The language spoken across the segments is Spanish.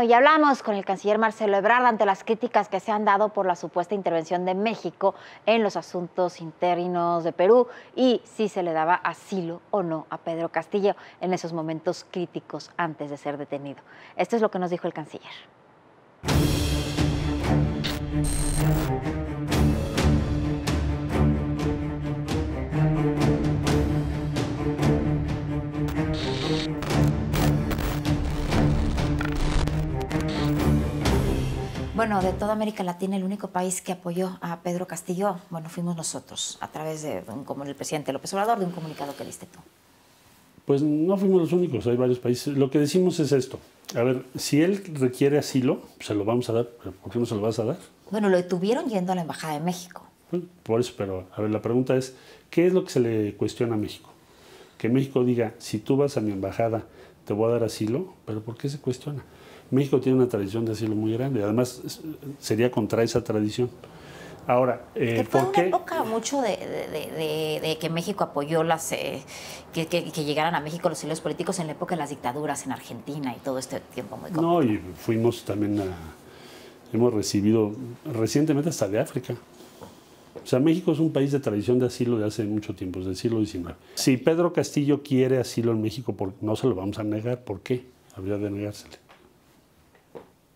Y hablamos con el canciller Marcelo Ebrard ante las críticas que se han dado por la supuesta intervención de México en los asuntos internos de Perú y si se le daba asilo o no a Pedro Castillo en esos momentos críticos antes de ser detenido. Esto es lo que nos dijo el canciller. Bueno, de toda América Latina, el único país que apoyó a Pedro Castillo, bueno, fuimos nosotros, a través de, como el presidente López Obrador, de un comunicado que diste tú. Pues no fuimos los únicos, hay varios países. Lo que decimos es esto. A ver, si él requiere asilo, se lo vamos a dar, pero ¿por qué no se lo vas a dar? Bueno, lo detuvieron yendo a la Embajada de México. por eso, pero a ver, la pregunta es, ¿qué es lo que se le cuestiona a México? Que México diga, si tú vas a mi embajada, te voy a dar asilo, pero ¿por qué se cuestiona? México tiene una tradición de asilo muy grande, además sería contra esa tradición. Ahora, eh, ¿por qué? época mucho de, que México apoyó las eh, que, llegaran a México los asilos políticos en la época de las dictaduras en Argentina y todo este tiempo muy complicado. No, y fuimos también a, hemos recibido recientemente hasta de África. O sea, México es un país de tradición de asilo de hace mucho tiempo, desde el siglo XIX. Si Pedro Castillo quiere asilo en México, no se lo vamos a negar. ¿Por qué? Habría de negársele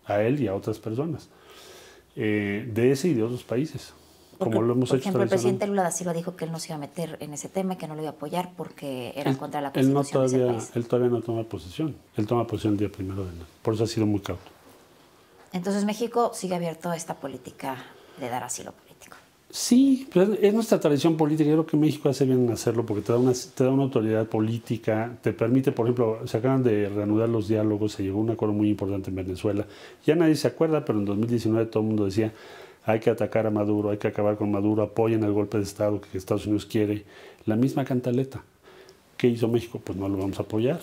a él y a otras personas eh, de ese y de otros países. como lo hemos por ejemplo, el presidente Lula da Silva dijo que él no se iba a meter en ese tema, y que no lo iba a apoyar porque era en contra la constitución. todavía, de ese él todavía no toma posición. Él toma posición el día primero de enero. Por eso ha sido muy cauto. Entonces México sigue abierto a esta política de dar asilo Sí, es nuestra tradición política. Yo creo que México hace bien en hacerlo porque te da, una, te da una autoridad política, te permite, por ejemplo, se acaban de reanudar los diálogos, se llegó a un acuerdo muy importante en Venezuela. Ya nadie se acuerda, pero en 2019 todo el mundo decía, hay que atacar a Maduro, hay que acabar con Maduro, apoyen al golpe de Estado que Estados Unidos quiere. La misma cantaleta. ¿Qué hizo México? Pues no lo vamos a apoyar.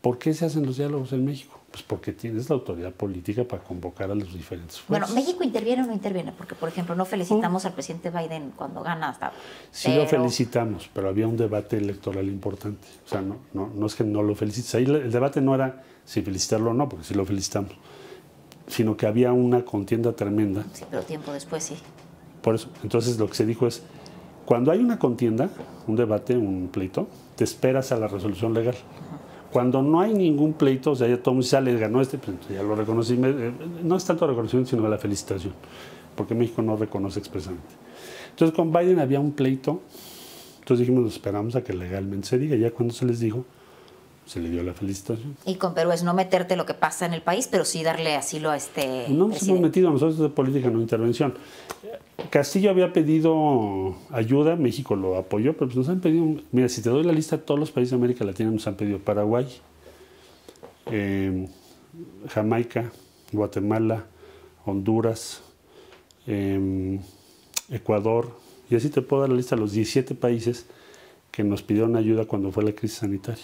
¿Por qué se hacen los diálogos en México? Pues porque tienes la autoridad política para convocar a los diferentes fuerzas. Bueno, ¿México interviene o no interviene? Porque, por ejemplo, no felicitamos oh. al presidente Biden cuando gana hasta... Sí lo felicitamos, pero había un debate electoral importante. O sea, no, no, no es que no lo felicites. Ahí el debate no era si felicitarlo o no, porque sí lo felicitamos, sino que había una contienda tremenda. Sí, pero tiempo después sí. Por eso, entonces lo que se dijo es, cuando hay una contienda, un debate, un pleito, te esperas a la resolución legal cuando no hay ningún pleito, o sea, ya todo el mundo sale, ah, ganó este, pues, ya lo reconocí. Eh, no es tanto reconocimiento, sino la felicitación, porque México no reconoce expresamente. Entonces, con Biden había un pleito, entonces dijimos, esperamos a que legalmente se diga. Ya cuando se les dijo, se le dio la felicitación. Y con Perú es no meterte lo que pasa en el país, pero sí darle asilo a este. No nos hemos metido nosotros de política no intervención. Castillo había pedido ayuda, México lo apoyó, pero pues nos han pedido, mira, si te doy la lista, todos los países de América Latina nos han pedido Paraguay, eh, Jamaica, Guatemala, Honduras, eh, Ecuador, y así te puedo dar la lista de los 17 países que nos pidieron ayuda cuando fue la crisis sanitaria.